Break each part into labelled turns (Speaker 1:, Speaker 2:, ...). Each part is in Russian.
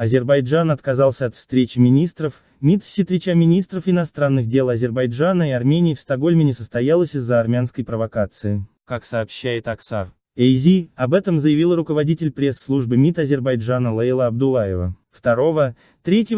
Speaker 1: Азербайджан отказался от встречи министров, МИД встреча министров иностранных дел Азербайджана и Армении в Стокгольме не состоялась из-за армянской провокации. Как сообщает Аксар, Эйзи, об этом заявила руководитель пресс-службы МИД Азербайджана Лейла Абдулаева. 2-3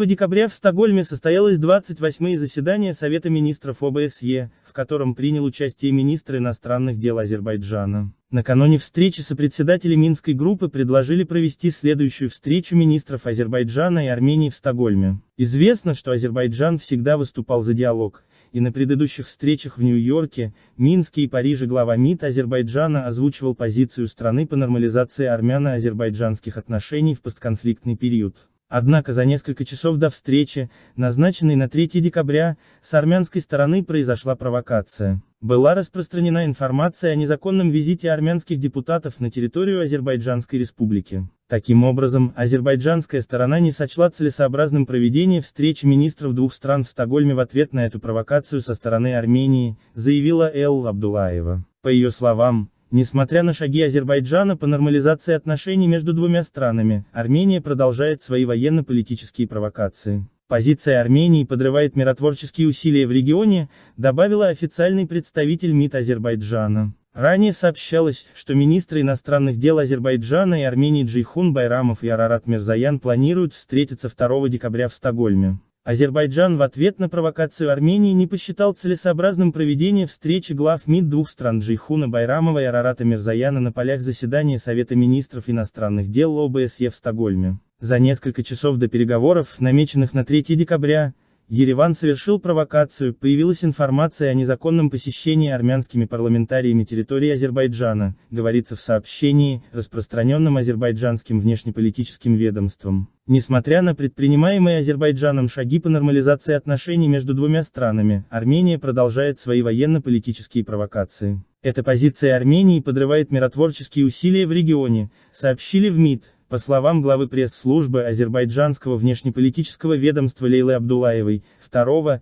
Speaker 1: декабря в Стокгольме состоялось 28-е заседание Совета министров ОБСЕ, в котором принял участие министр иностранных дел Азербайджана. Накануне встречи сопредседатели Минской группы предложили провести следующую встречу министров Азербайджана и Армении в Стокгольме. Известно, что Азербайджан всегда выступал за диалог, и на предыдущих встречах в Нью-Йорке, Минске и Париже глава МИД Азербайджана озвучивал позицию страны по нормализации армяно-азербайджанских отношений в постконфликтный период. Однако за несколько часов до встречи, назначенной на 3 декабря, с армянской стороны произошла провокация. Была распространена информация о незаконном визите армянских депутатов на территорию Азербайджанской республики. Таким образом, азербайджанская сторона не сочла целесообразным проведение встречи министров двух стран в Стокгольме в ответ на эту провокацию со стороны Армении, заявила Эл Абдулаева. По ее словам, Несмотря на шаги Азербайджана по нормализации отношений между двумя странами, Армения продолжает свои военно-политические провокации. Позиция Армении подрывает миротворческие усилия в регионе, добавила официальный представитель МИД Азербайджана. Ранее сообщалось, что министры иностранных дел Азербайджана и Армении Джейхун Байрамов и Арарат Мирзаян планируют встретиться 2 декабря в Стокгольме. Азербайджан в ответ на провокацию Армении не посчитал целесообразным проведение встречи глав МИД двух стран Джейхуна Байрамова и Арарата Мирзаяна на полях заседания Совета министров иностранных дел ОБСЕ в Стокгольме. За несколько часов до переговоров, намеченных на 3 декабря, Ереван совершил провокацию, появилась информация о незаконном посещении армянскими парламентариями территории Азербайджана, говорится в сообщении, распространенном азербайджанским внешнеполитическим ведомством. Несмотря на предпринимаемые Азербайджаном шаги по нормализации отношений между двумя странами, Армения продолжает свои военно-политические провокации. Эта позиция Армении подрывает миротворческие усилия в регионе, сообщили в МИД, по словам главы пресс-службы азербайджанского внешнеполитического ведомства Лейлы Абдулаевой, 2-3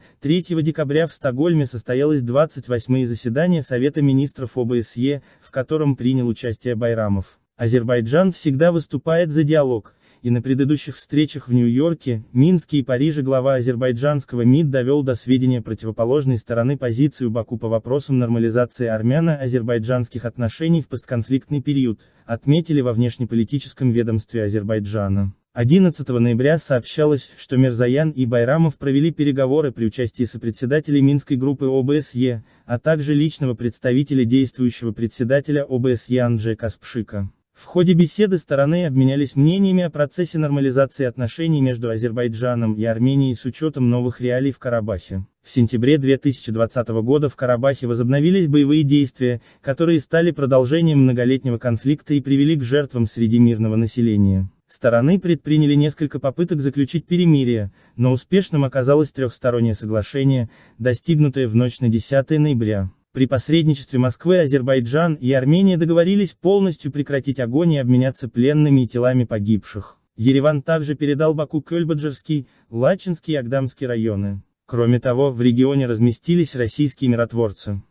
Speaker 1: декабря в Стокгольме состоялось 28-е заседание Совета министров ОБСЕ, в котором принял участие Байрамов. Азербайджан всегда выступает за диалог, и на предыдущих встречах в Нью-Йорке, Минске и Париже глава азербайджанского МИД довел до сведения противоположной стороны позицию Баку по вопросам нормализации армяно-азербайджанских отношений в постконфликтный период, отметили во внешнеполитическом ведомстве Азербайджана. 11 ноября сообщалось, что Мерзаян и Байрамов провели переговоры при участии сопредседателей Минской группы ОБСЕ, а также личного представителя действующего председателя ОБСЕ Анджея Каспшика. В ходе беседы стороны обменялись мнениями о процессе нормализации отношений между Азербайджаном и Арменией с учетом новых реалий в Карабахе. В сентябре 2020 года в Карабахе возобновились боевые действия, которые стали продолжением многолетнего конфликта и привели к жертвам среди мирного населения. Стороны предприняли несколько попыток заключить перемирие, но успешным оказалось трехстороннее соглашение, достигнутое в ночь на 10 ноября. При посредничестве Москвы Азербайджан и Армения договорились полностью прекратить огонь и обменяться пленными и телами погибших. Ереван также передал Баку Кельбаджерский, Лачинский и Агдамский районы. Кроме того, в регионе разместились российские миротворцы.